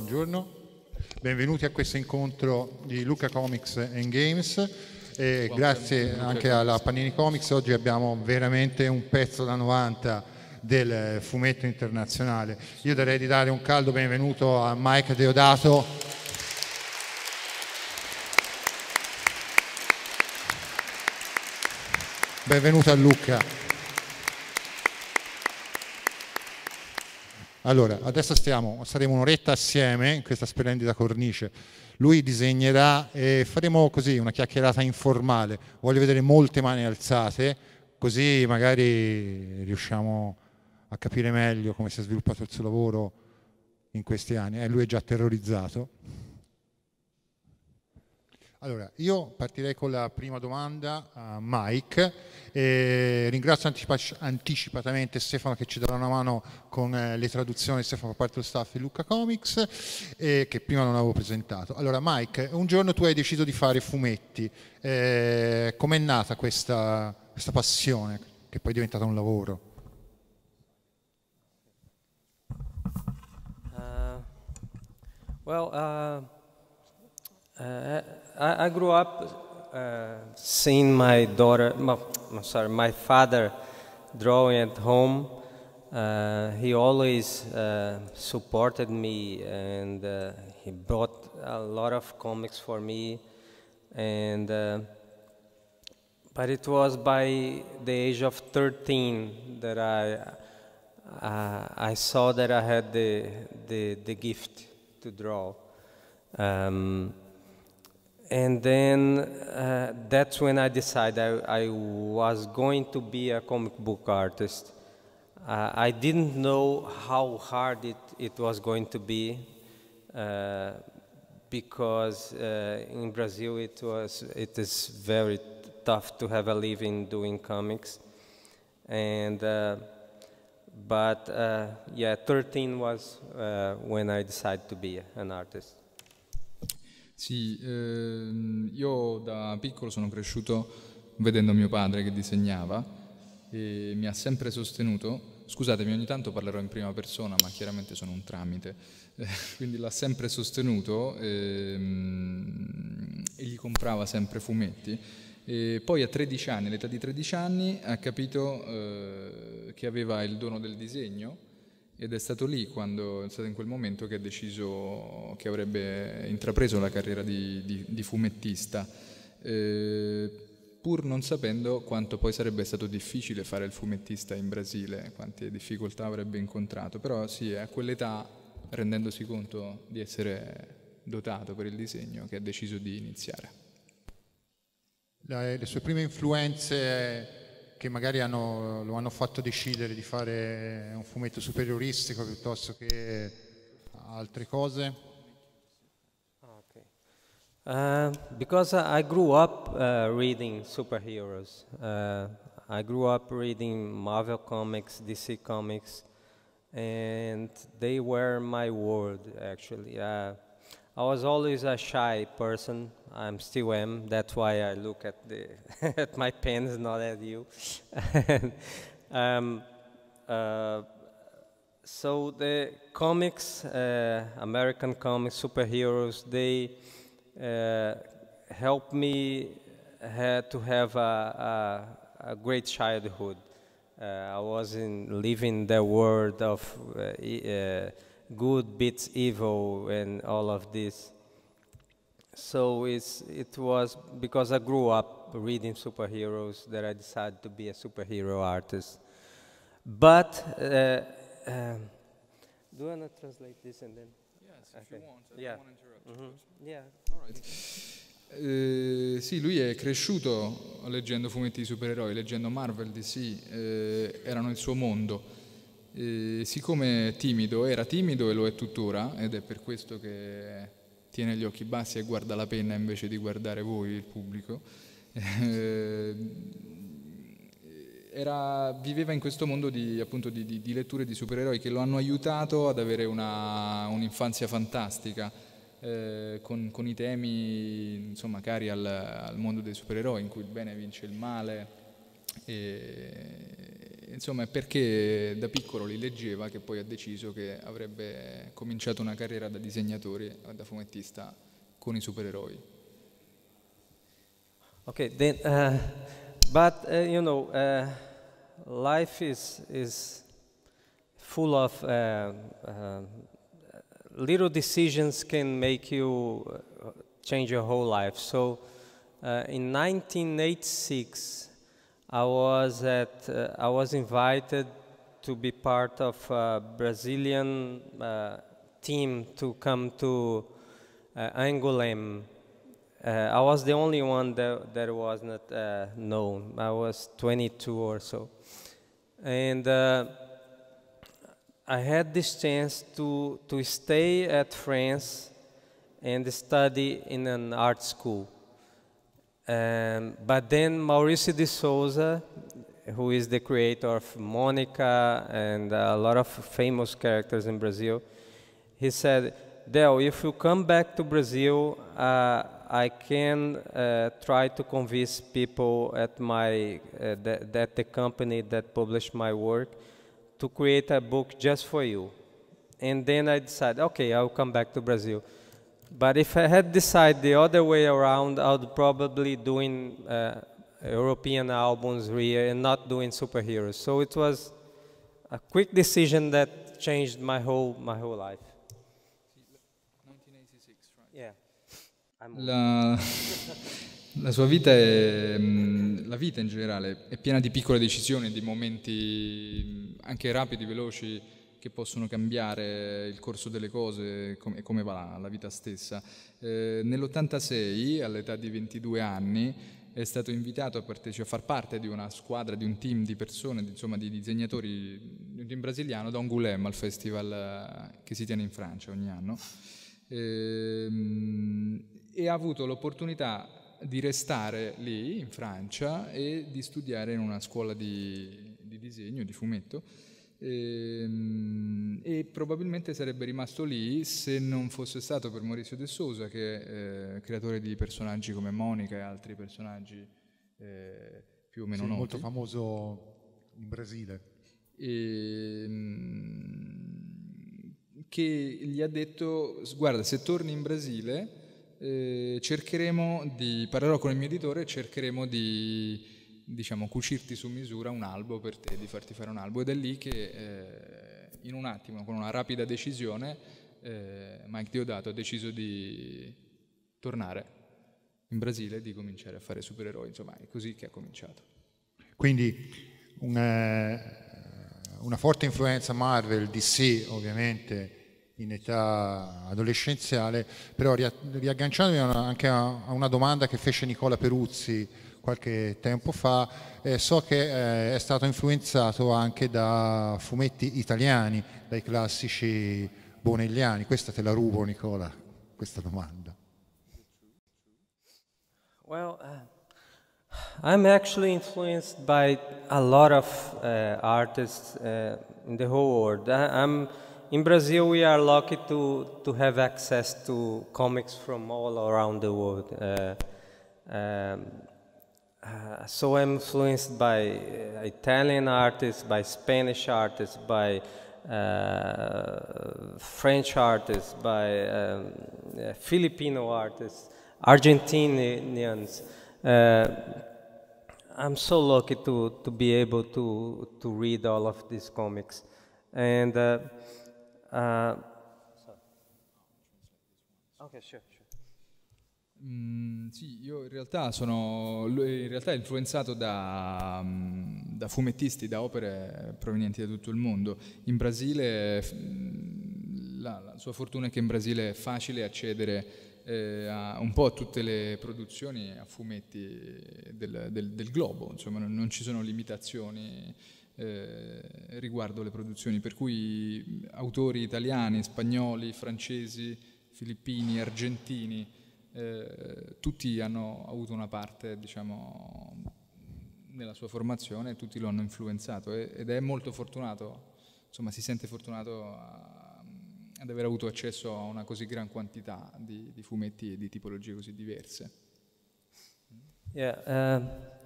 buongiorno. Benvenuti a questo incontro di Luca Comics and Games. E grazie anche alla Panini Comics, oggi abbiamo veramente un pezzo da 90 del fumetto internazionale. Io darei di dare un caldo benvenuto a Mike Deodato. Benvenuto a Luca. Allora, adesso stiamo, saremo un'oretta assieme in questa splendida cornice. Lui disegnerà e faremo così una chiacchierata informale. Voglio vedere molte mani alzate, così magari riusciamo a capire meglio come si è sviluppato il suo lavoro in questi anni. Eh, lui è già terrorizzato. Allora, io partirei con la prima domanda a Mike. Eh, ringrazio anticipatamente Stefano che ci darà una mano con eh, le traduzioni, Stefano fa parte dello staff di Luca Comics, eh, che prima non avevo presentato. Allora, Mike, un giorno tu hai deciso di fare fumetti. Eh, com'è nata questa, questa passione, che poi è diventata un lavoro? Uh, well, uh, uh, I, I grew up uh, seeing my daughter, my, sorry, my father drawing at home. Uh, he always uh, supported me and uh, he bought a lot of comics for me and uh, but it was by the age of 13 that I uh, I saw that I had the the, the gift to draw um, and then uh, that's when I decided I, I, was going to be a comic book artist. Uh, I didn't know how hard it, it was going to be uh, because uh, in Brazil it was it is very tough to have a living doing comics, and uh, but uh, yeah, 13 was when I decided to be an artist. Sì, ehm, io da piccolo sono cresciuto vedendo mio padre che disegnava e mi ha sempre sostenuto, scusatemi ogni tanto parlerò in prima persona ma chiaramente sono un tramite, eh, quindi l'ha sempre sostenuto ehm, e gli comprava sempre fumetti. E poi a 13 anni, all'età di 13 anni, ha capito eh, che aveva il dono del disegno ed è stato lì, quando, è stato in quel momento che ha deciso che avrebbe intrapreso la carriera di, di, di fumettista, eh, pur non sapendo quanto poi sarebbe stato difficile fare il fumettista in Brasile, quante difficoltà avrebbe incontrato, però sì, è a quell'età, rendendosi conto di essere dotato per il disegno, che ha deciso di iniziare. Le sue prime influenze che magari hanno, lo hanno fatto decidere di fare un fumetto superioristico piuttosto che altre cose? Ah, okay. Uh, because I grew up uh, reading superheroes. Uh, I grew up reading Marvel Comics, DC Comics, and they were my world actually. Uh, I was always a shy person. I'm still am. That's why I look at the at my pens, not at you. um, uh, so the comics, uh, American comics, superheroes, they uh, helped me ha to have a, a, a great childhood. Uh, I was in living the world of uh, uh, good beats evil and all of this. So it's, it was because I grew up reading superheroes that I decided to be a superhero artist. But uh, um, do you want to translate this and then? Yes, if you want. yeah. want to interrupt. Mm-hmm. Yeah. All right. Eh, sì, lui è cresciuto leggendo fumetti di supereroi, leggendo Marvel, DC, eh, erano il suo mondo. siccome è timido, era timido e lo è tuttora, ed è per questo che tiene gli occhi bassi e guarda la penna invece di guardare voi, il pubblico, eh, era, viveva in questo mondo di, appunto, di, di, di, letture di supereroi che lo hanno aiutato ad avere una, un'infanzia fantastica. Eh, con, con, i temi insomma, cari al, al mondo dei supereroi in cui il bene vince il male e, insomma, è perché da piccolo li leggeva che poi ha deciso che avrebbe cominciato una carriera da disegnatore, da fumettista con i supereroi. Ok, then, uh, but uh, you know, uh, life is, is full of uh, uh, little decisions can make you uh, change your whole life. So uh, in 1986, I was at uh, I was invited to be part of a Brazilian uh, team to come to uh, Angoulême. Uh, I was the only one that, that was not uh, known. I was 22 or so. And uh, I had this chance to, to stay at France and study in an art school. Um, but then Mauricio de Souza, who is the creator of Monica and a lot of famous characters in Brazil, he said, Del, if you come back to Brazil, uh, I can uh, try to convince people at my uh, that the company that published my work to create a book just for you. And then I decided, okay, I'll come back to Brazil but if I had decided the other way around, I would probably doing uh, European albums here and not doing superheroes. So it was a quick decision that changed my whole my whole life. 1986, right? Yeah. La, la sua vita è mm, la vita in generale è piena di piccole decisioni, di momenti mm, anche rapidi, veloci. che possono cambiare il corso delle cose com- come va la, la vita stessa. Eh, nell'86, all'età di 22 anni, è stato invitato a, parteci- a, far parte di una squadra, di un team di persone, di, insomma di disegnatori, di un team brasiliano, da Angoulême, al festival eh, che si tiene in Francia ogni anno. Eh, e ha avuto l'opportunità di restare lì in Francia e di studiare in una scuola di, di disegno, di fumetto, Ehm, e, probabilmente sarebbe rimasto lì se non fosse stato per Maurizio De Sousa, che è eh, creatore di personaggi come Monica e altri personaggi eh, più o meno sì, noti. molto famoso in Brasile. E, ehm, che gli ha detto, guarda, se torni in Brasile eh, cercheremo di, parlerò con il mio editore, cercheremo di diciamo, cucirti su misura un albo per te, di farti fare un albo. Ed è lì che eh, in un attimo, con una rapida decisione, eh, Mike Diodato ha deciso di tornare in Brasile e di cominciare a fare supereroi. Insomma, è così che ha cominciato. Quindi una, eh, una forte influenza Marvel, di sì, ovviamente, in età adolescenziale, però riagganciandomi anche a una domanda che fece Nicola Peruzzi qualche tempo fa, eh, so che eh, è stato influenzato anche da fumetti italiani, dai classici bonelliani. Questa te la rubo Nicola, questa domanda. Well, uh, I'm actually influenced by a lot of uh, artists uh, in the whole world. I'm, in Brazil, we are lucky to, to have access to comics from all around the world. Uh, um, Uh, so influenced by uh, Italian artists, by Spanish artists, by uh, French artists, by um, uh, Filipino artists, Argentinians. I'm so lucky to, to be able to, to read all of these comics. And okay, sure. sure. Mm, sì, io in realtà sono in realtà influenzato da, mm, da, fumettisti, da opere provenienti da tutto il mondo. In Brasile, mm, la, la sua fortuna è che in Brasile è facile accedere eh, a, un po' a tutte le produzioni a fumetti del, del, del globo, insomma non, non, ci sono limitazioni eh, riguardo le produzioni, per cui autori italiani, spagnoli, francesi, filippini, argentini eh, tutti hanno avuto una parte, diciamo, nella sua formazione, tutti lo hanno influenzato ed è molto fortunato, insomma si sente fortunato a, ad aver avuto accesso a una così gran quantità di, di fumetti e di tipologie così diverse. Yeah, uh...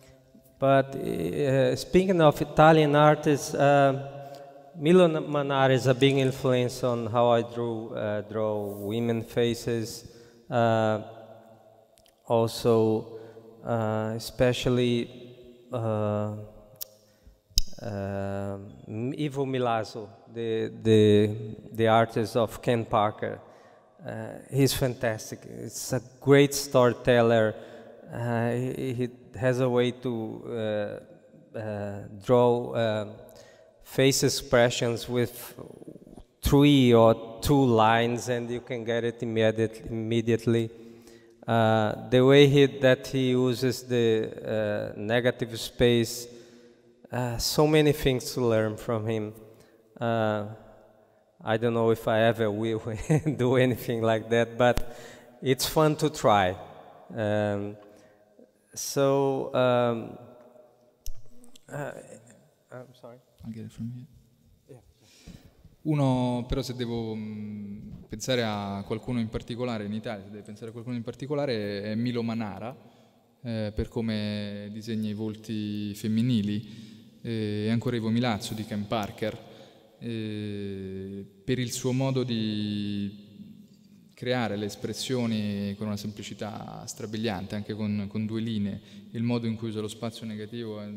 But uh, speaking of Italian artists, uh, Milo Manara is a big influence on how I drew, uh, draw women faces. Uh, also uh, especially uh, Ivo Milazzo, the, the, the artist of Ken Parker. he's fantastic. It's a great storyteller. He, he, has a way to draw face expressions with three or two lines and you can get it immediate, immediately. Uh, the way he, that he uses the uh, negative space, uh, so many things to learn from him. Uh, I don't know if I ever will do anything like that, but it's fun to try. Um, so, um, uh, I'm sorry. I'll get it from you. Uno, però se devo mm, pensare a qualcuno in particolare in Italia, se devo pensare a qualcuno in particolare è Milo Manara, eh, per come disegna i volti femminili, e eh, ancora Ivo Milazzo di Ken Parker, eh, per il suo modo di creare le espressioni con una semplicità strabiliante, anche con, con, due linee, il modo in cui usa lo spazio negativo eh,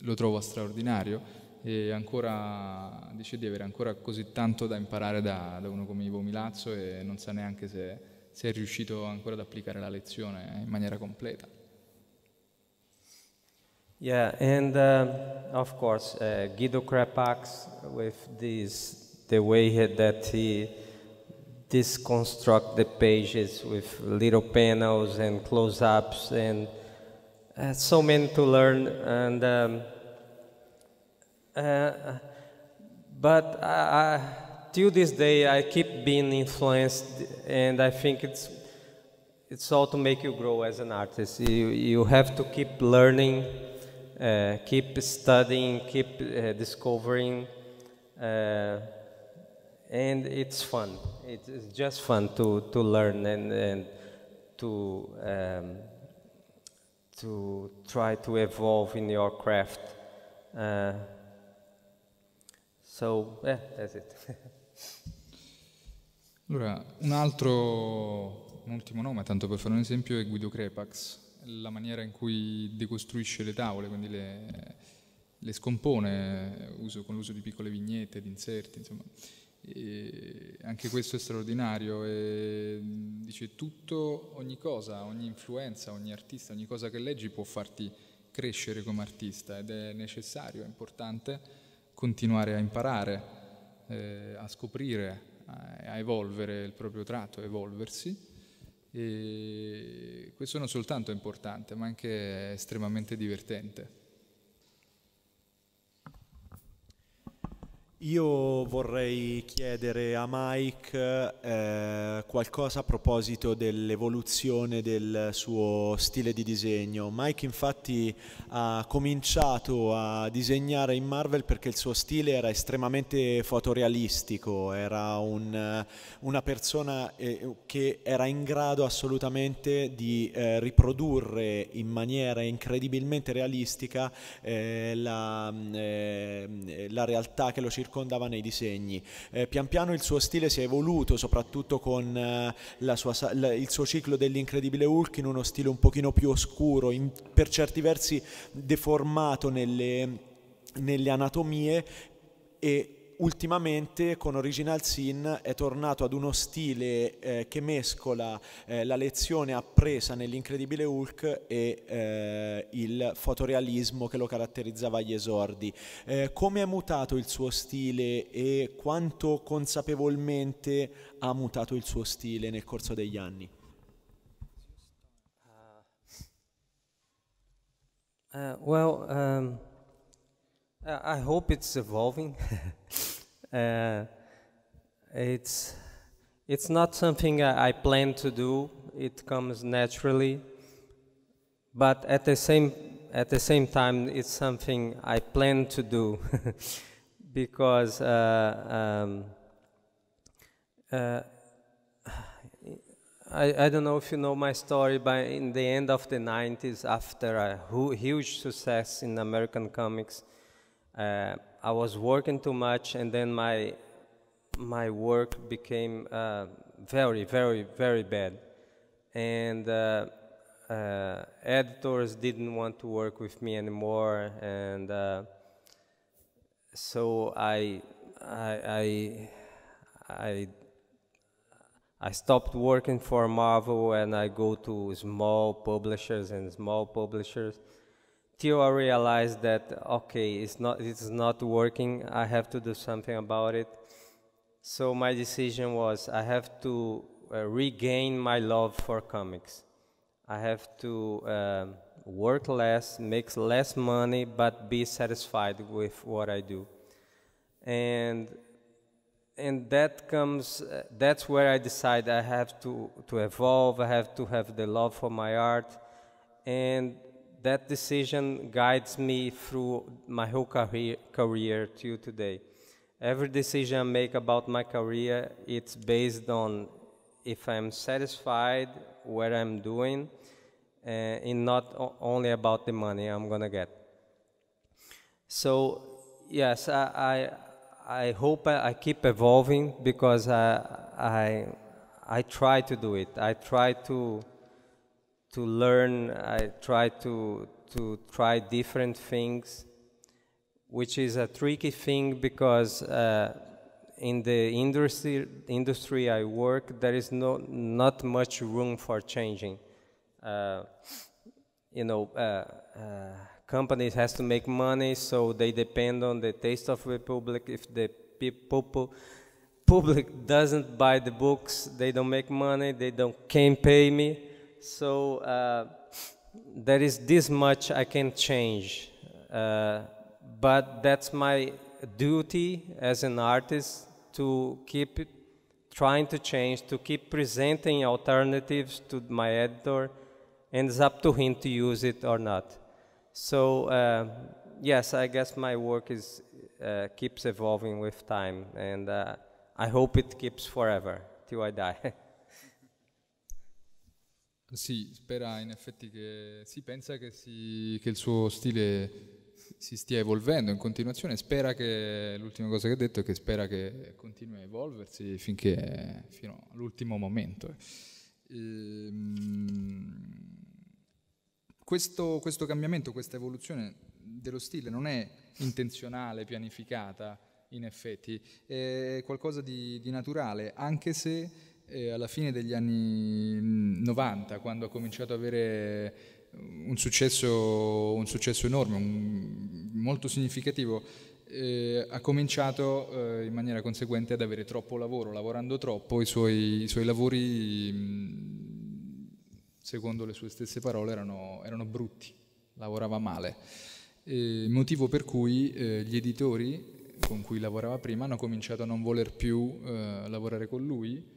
lo trovo straordinario e ancora, dice di avere ancora così tanto da imparare da, da uno come Ivo Milazzo e non sa neanche se, se è riuscito ancora ad applicare la lezione eh, in maniera completa. Yeah, and uh, of course, uh, Guido Crepax, with this, the way that he disconstruct the pages with little panels and close-ups, and uh, so many to learn. And um, Uh, but I, I, till this day, I keep being influenced, and I think it's it's all to make you grow as an artist. You you have to keep learning, uh, keep studying, keep uh, discovering, uh, and it's fun. It's, just fun to to learn and and to um, to try to evolve in your craft. Uh, So, yeah, that's it. allora, un altro, un ultimo nome, tanto per fare un esempio, è Guido Crepax. La maniera in cui decostruisce le tavole, quindi le, le scompone uso, con l'uso di piccole vignette, di inserti, insomma. E anche questo è straordinario, e dice tutto, ogni cosa, ogni influenza, ogni artista, ogni cosa che leggi può farti crescere come artista ed è necessario, è importante continuare a imparare, eh, a scoprire, a, eh, a, evolvere il proprio tratto, a evolversi. E questo non soltanto è importante, ma anche estremamente divertente. Io vorrei chiedere a Mike eh, qualcosa a proposito dell'evoluzione del suo stile di disegno. Mike infatti ha cominciato a disegnare in Marvel perché il suo stile era estremamente fotorealistico, era un, eh, una persona eh, che era in grado assolutamente di eh, riprodurre in maniera incredibilmente realistica eh, la, mm, eh, la realtà che lo circondava circondava nei disegni. Eh, pian piano il suo stile si è evoluto, soprattutto con eh, sua, la, il suo ciclo dell'incredibile Hulk in uno stile un pochino più oscuro, in, per certi versi deformato nelle, nelle anatomie e ultimamente con Original Sin è tornato ad uno stile eh, che mescola eh, la lezione appresa nell'incredibile Hulk e eh, il fotorealismo che lo caratterizzava agli esordi. Eh, come è mutato il suo stile e quanto consapevolmente ha mutato il suo stile nel corso degli anni? Uh, well, um... I hope it's evolving. Uh, it's it's not something I, I plan to do. It comes naturally, but at the same at the same time, it's something I plan to do because uh, um, uh, I, I don't know if you know my story, but in the end of the 90s, after a huge success in American comics, uh, I was working too much, and then my my work became uh, very, very, very bad, and uh, uh, editors didn't want to work with me anymore, and uh, so I, I, I, I stopped working for Marvel, and I go to small publishers and small publishers till I realized that okay, it's not it's not working. I have to do something about it. So my decision was I have to uh, regain my love for comics. I have to uh, work less, make less money, but be satisfied with what I do. And and that comes uh, that's where I decide I have to to evolve. I have to have the love for my art, and that decision guides me through my whole career, career today. Every decision I make about my career, it's based on if I'm satisfied, what I'm doing, uh, and not only about the money I'm gonna get. So, yes, I I, I hope I, I, keep evolving because I I I try to do it. I try to to learn, I try to, to try different things, which is a tricky thing because uh, in the industry, industry I work, there is no, not much room for changing. Uh, you know, uh, uh companies has to make money, so they depend on the taste of the public. If the people public doesn't buy the books, they don't make money, they don't can pay me. So uh, there is this much I can change, uh, but that's my duty as an artist to keep trying to change, to keep presenting alternatives to my editor, and it's up to him to use it or not. So uh, yes, I guess my work is uh, keeps evolving with time, and uh, I hope it keeps forever till I die. Sì, spera in effetti che si pensa che, si, che il suo stile si stia evolvendo in continuazione, spera che l'ultima cosa che ha detto è che spera che continui a evolversi finché fino all'ultimo momento. Eh. Ehm, questo, questo cambiamento, questa evoluzione dello stile non è intenzionale, pianificata, in effetti, è qualcosa di, di naturale, anche se eh, alla fine degli anni 90, mm, quando ha cominciato ad avere mm, un successo, un successo enorme, un, molto significativo, eh, ha cominciato eh, in maniera conseguente ad avere troppo lavoro, lavorando troppo, i suoi, i suoi lavori, mm, secondo le sue stesse parole, erano, erano brutti, lavorava male. Eh, motivo per cui eh, gli editori con cui lavorava prima hanno cominciato a non voler più eh, lavorare con lui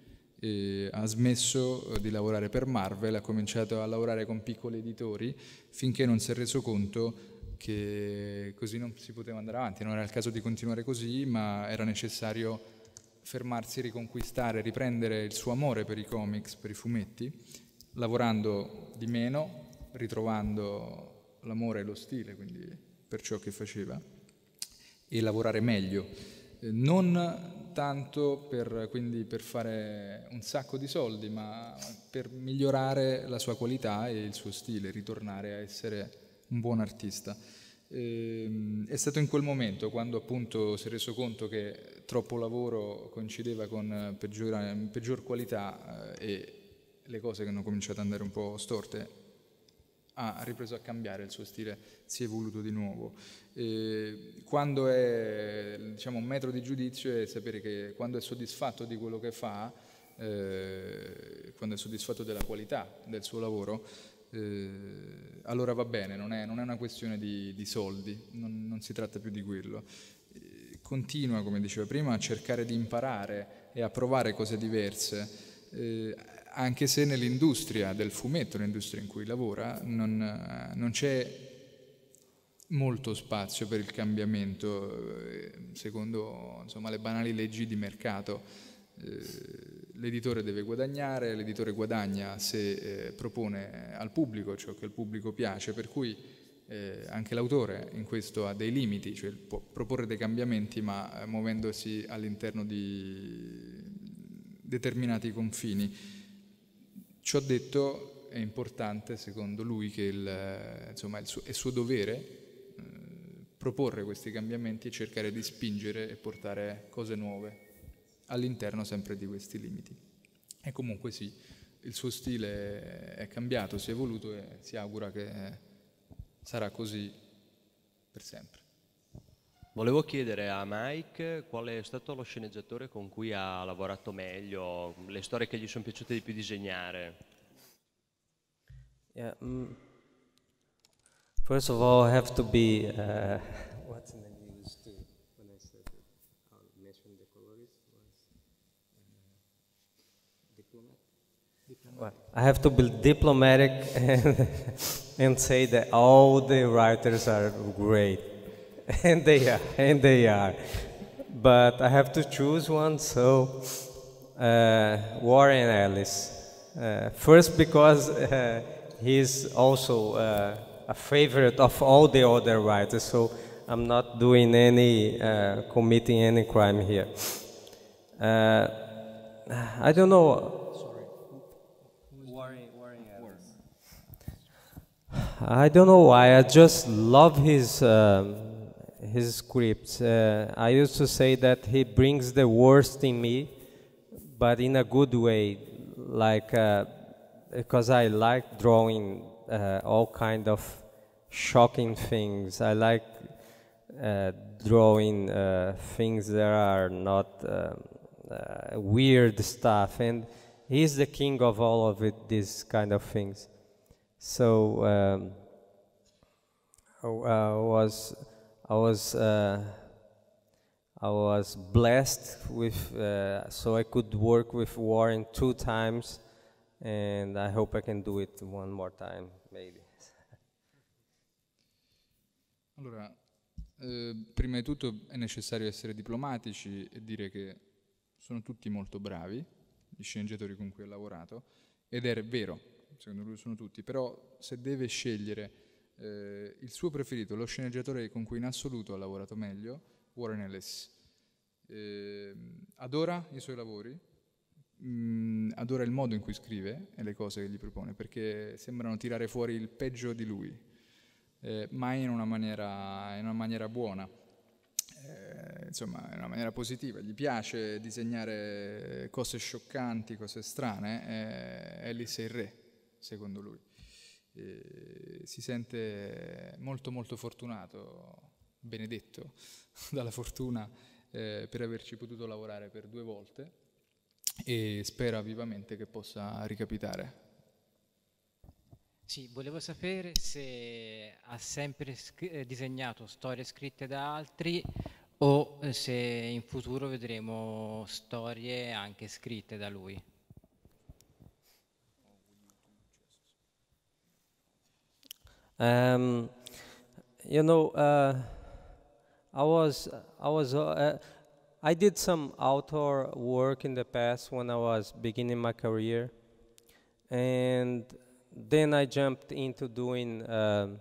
ha smesso eh, di lavorare per Marvel, ha cominciato a lavorare con piccoli editori finché non si è reso conto che così non si poteva andare avanti, non era il caso di continuare così, ma era necessario fermarsi, riconquistare, riprendere il suo amore per i comics, per i fumetti, lavorando di meno, ritrovando l'amore e lo stile quindi, per ciò che faceva e lavorare meglio non tanto per, per, fare un sacco di soldi, ma per migliorare la sua qualità e il suo stile, ritornare a essere un buon artista. E, ehm, è stato in quel momento quando appunto si è reso conto che troppo lavoro coincideva con peggior, peggior qualità eh, e le cose che hanno cominciato ad andare un po' storte ha ripreso a cambiare, il suo stile si è evoluto di nuovo. E quando è diciamo, un metro di giudizio è sapere che quando è soddisfatto di quello che fa, eh, quando è soddisfatto della qualità del suo lavoro, eh, allora va bene, non è, non è una questione di, di soldi, non, non, si tratta più di quello. continua, come diceva prima, a cercare di imparare e a provare cose diverse eh, anche se nell'industria del fumetto, l'industria in cui lavora, non, non c'è molto spazio per il cambiamento, eh, secondo insomma, le banali leggi di mercato. Eh, l'editore deve guadagnare, l'editore guadagna se eh, propone al pubblico ciò che il pubblico piace, per cui anche l'autore in questo ha dei limiti, cioè può proporre dei cambiamenti ma muovendosi all'interno di determinati confini. Ci ho detto, è importante secondo lui che il, insomma, il suo, è suo dovere eh, proporre questi cambiamenti e cercare di spingere e portare cose nuove all'interno sempre di questi limiti. E comunque sì, il suo stile è cambiato, si è evoluto e si augura che sarà così per sempre. Volevo chiedere a Mike qual è stato lo sceneggiatore con cui ha lavorato meglio, le storie che gli sono piaciute di più disegnare. Yeah, mm. First of all, I have to be. Uh, What's in the news too? When I said I'll mention the colorist was uh, diplomat. Well, I have to be diplomatic and, and say that all the writers are great. and they are, and they are. But I have to choose one, so uh, Warren Ellis. Uh, first, because uh, he's also uh, a favorite of all the other writers, so I'm not doing any, uh, committing any crime here. Uh, I don't know. Sorry. Warren, Warren Ellis. I don't know why, I just love his. Um, his scripts. Uh, I used to say that he brings the worst in me, but in a good way, like uh, because I like drawing uh, all kind of shocking things. I like uh, drawing things that are not um, weird stuff, and he's the king of all of it, these kind of things. So um, I was I was uh, I was blessed with uh, so I could work with Warren two times, and I hope I can do it one more time, maybe. Allora, eh, prima di tutto è necessario essere diplomatici e dire che sono tutti molto bravi, gli sceneggiatori con cui ho lavorato, ed è vero, secondo lui sono tutti, però se deve scegliere eh, il suo preferito, lo sceneggiatore con cui in assoluto ha lavorato meglio, Warren Ellis. Eh, adora i suoi lavori, mh, mm, adora il modo in cui scrive e le cose che gli propone, perché sembrano tirare fuori il peggio di lui, eh, ma in una maniera, in una maniera buona. Eh, insomma, in una maniera positiva, gli piace disegnare cose scioccanti, cose strane, eh, Ellis è il re, secondo lui. Eh, si sente molto molto fortunato, benedetto dalla fortuna eh, per averci potuto lavorare per due volte e spera vivamente che possa ricapitare. Sì, volevo sapere se ha sempre scr- eh, disegnato storie scritte da altri o eh, se in futuro vedremo storie anche scritte da lui. Um, you know, uh, I was, I was, uh, I did some outdoor work in the past when I was beginning my career, and then I jumped into doing um,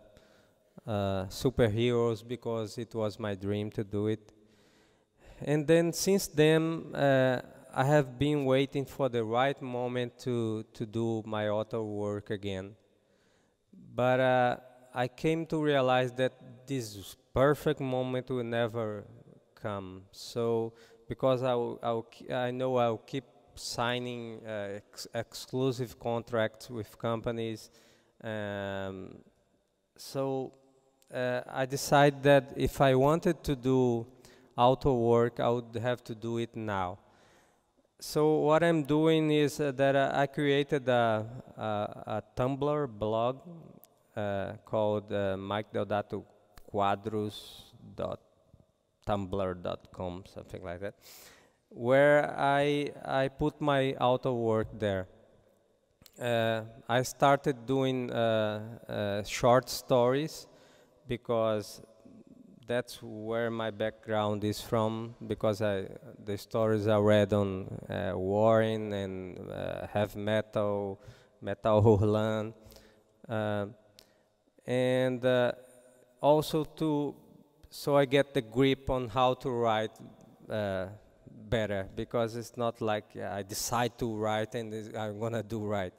uh, superheroes because it was my dream to do it. And then since then, uh, I have been waiting for the right moment to to do my outdoor work again, but uh, I came to realize that this perfect moment will never come. So because I, will, I, I know I'll keep signing uh, ex exclusive contracts with companies. Um, so uh, I decided that if I wanted to do auto work, I would have to do it now. So what I'm doing is uh, that I created a, a, a Tumblr blog uh, called uh, Mike Deodato quadrus.tumblr.com, something like that, where I, I put my auto work there. Uh, I started doing uh, uh, short stories because that's where my background is from because I, the stories I read on uh, Warren and uh, heavy metal, metal Hurlan, uh, and uh, also to so I get the grip on how to write uh, better because it's not like I decide to write and I'm gonna do right.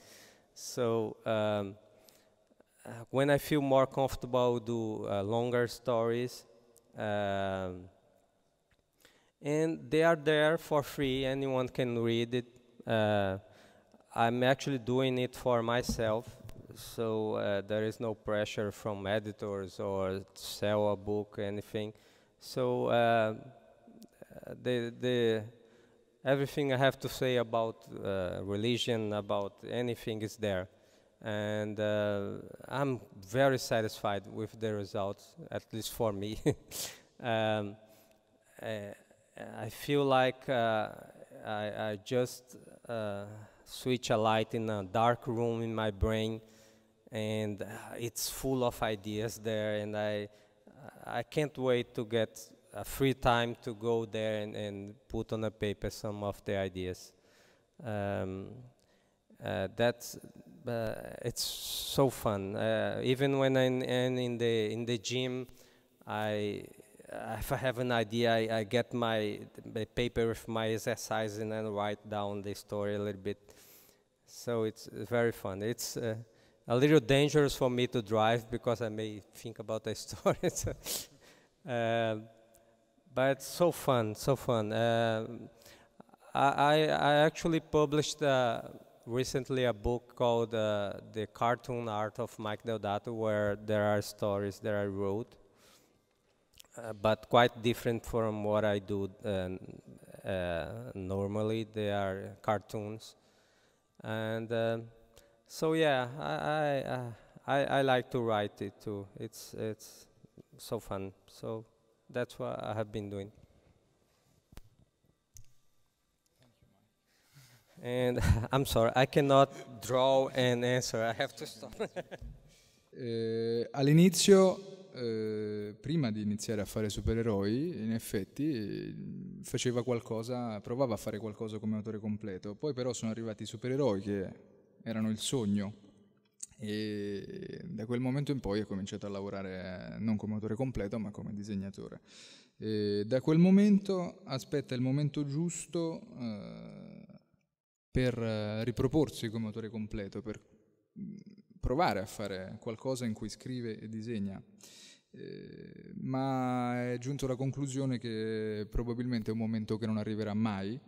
So um, uh, when I feel more comfortable, I'll do uh, longer stories. Um, and they are there for free. Anyone can read it. Uh, I'm actually doing it for myself so uh, there is no pressure from editors or sell a book, anything. So uh, the the everything I have to say about uh, religion, about anything is there, and uh, I'm very satisfied with the results, at least for me. um, I, uh, I, feel like uh, I, I, just switch a light in a dark room in my brain and uh, it's full of ideas there and I I can't wait to get a free time to go there and, and put on a paper some of the ideas. Um, uh, that's uh, it's so fun. Uh, even when I'm, in the in the gym, I if I have an idea, I, I get my, my paper with my exercise and then write down the story a little bit. So it's very fun. It's uh, a little dangerous for me to drive because I may think about the story. uh, but it's so fun, so fun. Uh, I, I actually published uh, recently a book called uh, The Cartoon Art of Mike Deodato, where there are stories that I wrote, uh, but quite different from what I do um, uh, normally. They are cartoons. And um, so yeah, I I, uh, I, I like to write it too. It's it's so fun. So that's what I have been doing. And I'm sorry, I cannot draw and answer. I have to stop. eh, all'inizio, eh, prima di iniziare a fare supereroi, in effetti faceva qualcosa, provava a fare qualcosa come autore completo. Poi però sono arrivati i supereroi che erano il sogno e da quel momento in poi ho cominciato a lavorare non come autore completo ma come disegnatore. E da quel momento aspetta il momento giusto eh, per riproporsi come autore completo, per mm, provare a fare qualcosa in cui scrive e disegna. Eh, ma è giunto alla conclusione che probabilmente è un momento che non arriverà mai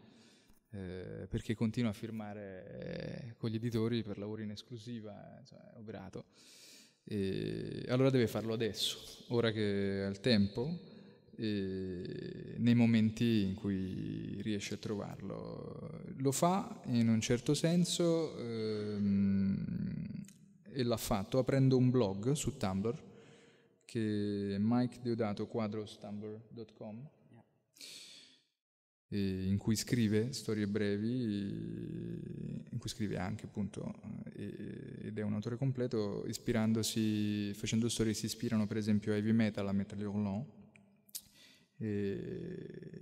eh, perché continua a firmare eh, con gli editori per lavori in esclusiva, cioè, operato. E allora deve farlo adesso, ora che ha il tempo, nei momenti in cui riesce a trovarlo. Lo fa in un certo senso ehm, e l'ha fatto aprendo un blog su Tumblr che è mikedeodatoquadrostumbler.com in cui scrive storie brevi, in cui scrive anche appunto, ed è un autore completo, ispirandosi, facendo storie che si ispirano per esempio a heavy metal, a Metal Hurlant,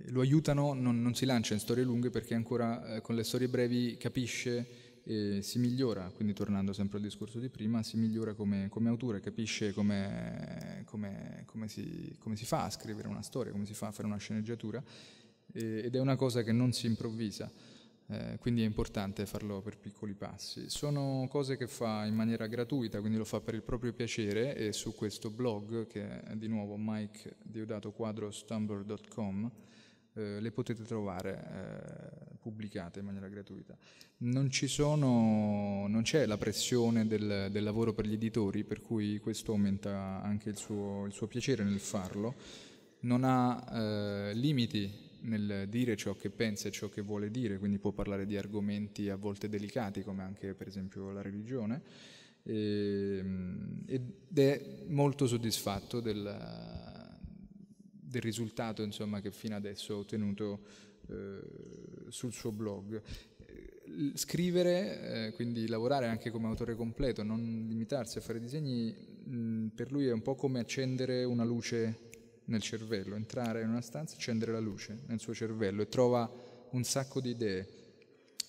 lo aiutano, non, non, si lancia in storie lunghe perché ancora eh, con le storie brevi capisce e si migliora, quindi tornando sempre al discorso di prima, si migliora come, come autore, capisce come, come, si, come si fa a scrivere una storia, come si fa a fare una sceneggiatura e, ed è una cosa che non si improvvisa, eh, quindi è importante farlo per piccoli passi. Sono cose che fa in maniera gratuita, quindi lo fa per il proprio piacere e su questo blog, che è di nuovo Mike mikedieudatoquadrostumblr.com, eh, le potete trovare eh, pubblicate in maniera gratuita. Non, sono, non c'è la pressione del, del, lavoro per gli editori, per cui questo aumenta anche il suo, il suo piacere nel farlo, non ha eh, limiti nel dire ciò che pensa e ciò che vuole dire, quindi può parlare di argomenti a volte delicati come anche per esempio la religione e, ehm, ed è molto soddisfatto della, del risultato insomma, che fino adesso ha ottenuto eh, sul suo blog. Scrivere, eh, quindi lavorare anche come autore completo, non limitarsi a fare disegni, mh, per lui è un po' come accendere una luce nel cervello, entrare in una stanza, accendere la luce nel suo cervello e trova un sacco di idee.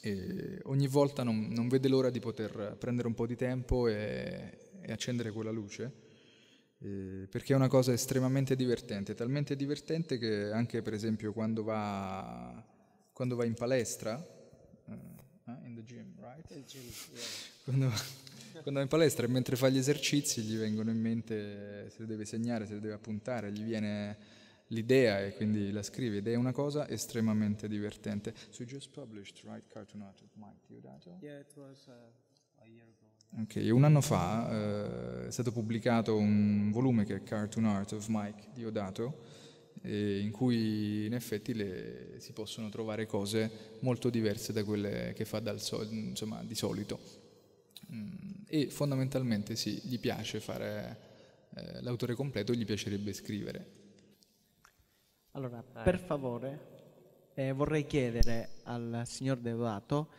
E ogni volta non, non vede l'ora di poter prendere un po' di tempo e, e accendere quella luce, eh, perché è una cosa estremamente divertente, talmente divertente che anche per esempio quando va, quando va in palestra, uh, in the gym, right? The gym, yeah. quando quando va in palestra e mentre fa gli esercizi gli vengono in mente eh, se le deve segnare, se le deve appuntare, gli viene l'idea e quindi la scrive ed è una cosa estremamente divertente. So you just published right cartoon art with Mike Diodato? Yeah, it was uh, a year ago. Okay, un anno fa uh, è stato pubblicato un volume che è Cartoon Art of Mike Diodato in cui in effetti le, si possono trovare cose molto diverse da quelle che fa dal, insomma, di solito. Mm, e fondamentalmente sì, gli piace fare eh, l'autore completo, gli piacerebbe scrivere. Allora, per favore, eh, vorrei chiedere al signor Devato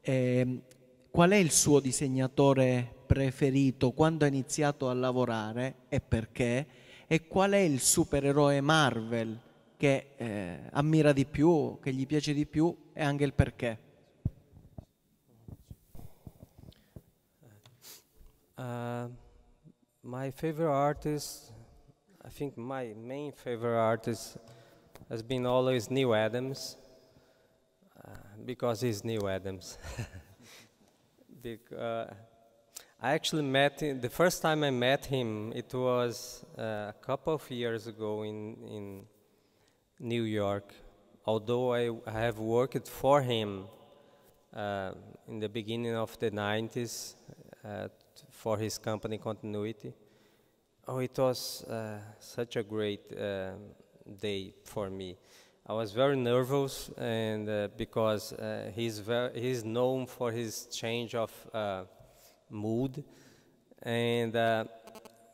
eh, qual è il suo disegnatore preferito, quando ha iniziato a lavorare e perché, e qual è il supereroe Marvel che eh, ammira di più, che gli piace di più e anche il perché. Uh, my favorite artist, I think my main favorite artist has been always Neil Adams, uh, because he's Neil Adams. because, uh, I actually met him, the first time I met him, it was uh, a couple of years ago in, in New York, although I, I have worked for him uh, in the beginning of the 90s uh, for his company continuity. Oh, it was uh, such a great uh, day for me. I was very nervous, and uh, because uh, he's very, he's known for his change of uh, mood, and uh,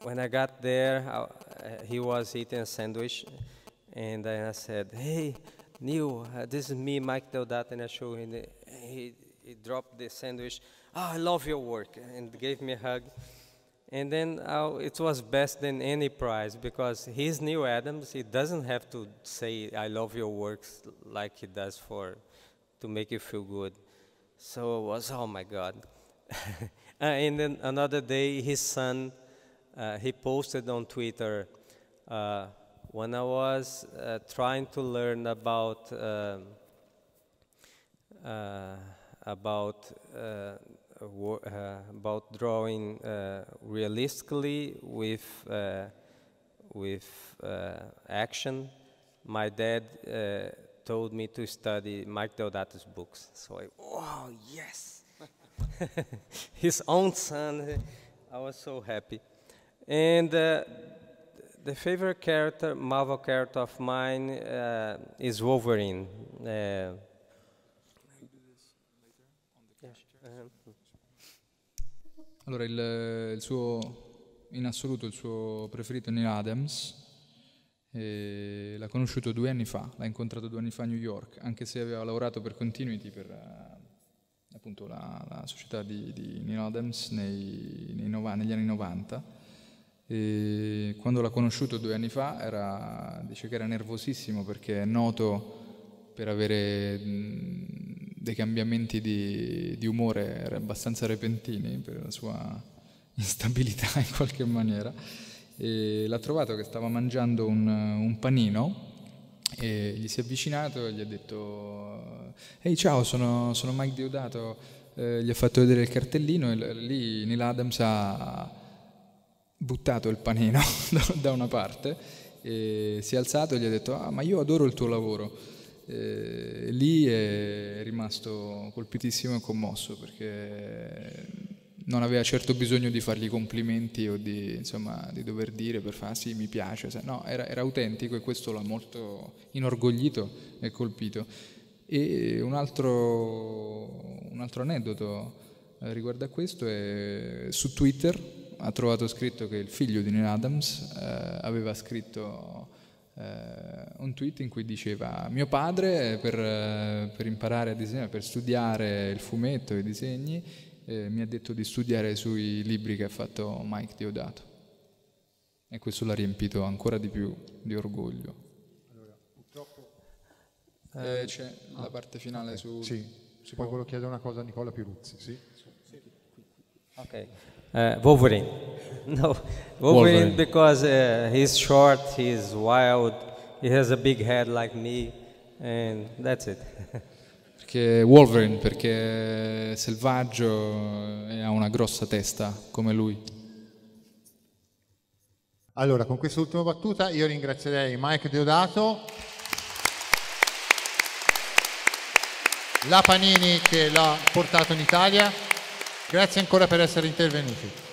when I got there, I, he was eating a sandwich, and I said, "Hey, Neil, this is me, Mike Deodato," and I showed him. he, he dropped the sandwich oh, I love your work, and gave me a hug. And then uh, it was best than any prize because he's Neil Adams. He doesn't have to say, I love your works like he does for, to make you feel good. So it was, oh my God. uh, and then another day, his son, uh, he posted on Twitter, uh, when I was uh, trying to learn about, um, uh, about uh, about drawing uh, realistically with uh, with action, my dad told me to study Mike Deodato's books. So I, oh yes, his own son. I was so happy. And uh, the favorite character, Marvel character of mine uh, is Wolverine. Uh, Allora, il, il suo, in assoluto il suo preferito è Neil Adams, l'ha conosciuto due anni fa, l'ha incontrato due anni fa a New York, anche se aveva lavorato per Continuity, per eh, appunto la, la, società di, di Neil Adams nei, nei negli anni 90. E quando l'ha conosciuto due anni fa era, dice che era nervosissimo perché è noto per avere... Mh, dei cambiamenti di, di umore abbastanza repentini per la sua instabilità in qualche maniera. E l'ha trovato che stava mangiando un, un panino e gli si è avvicinato e gli ha detto ehi ciao sono, sono Mike Deodato eh, gli ha fatto vedere il cartellino e lì Neil Adams ha buttato il panino da una parte e si è alzato e gli ha detto ah ma io adoro il tuo lavoro eh, lì è rimasto colpitissimo e commosso perché non aveva certo bisogno di fargli complimenti o di, insomma, di dover dire per fare ah, sì mi piace, no, era, era autentico e questo l'ha molto inorgoglito e colpito. E un altro, un altro aneddoto eh, riguardo a questo è su Twitter ha trovato scritto che il figlio di Neil Adams eh, aveva scritto eh, un tweet in cui diceva mio padre per, eh, per, imparare a disegnare, per studiare il fumetto e i disegni, eh, mi ha detto di studiare sui libri che ha fatto Mike Diodato. E questo l'ha riempito ancora di più di orgoglio. Allora, purtroppo... Eh, eh c'è ah, la parte finale okay. su... Sì, poi volevo chiedere una cosa a Nicola Piruzzi. Sì? Sì. Ok. Uh, Wolverine. No, Wolverine, Wolverine. because uh, he's short, he's wild, he has a big head like me, and that's it. perché Wolverine, perché è selvaggio e eh, ha una grossa testa come lui. Allora, con questa ultima battuta io ringrazierei Mike Deodato, la Panini che l'ha portato in Italia. Grazie ancora per essere intervenuti.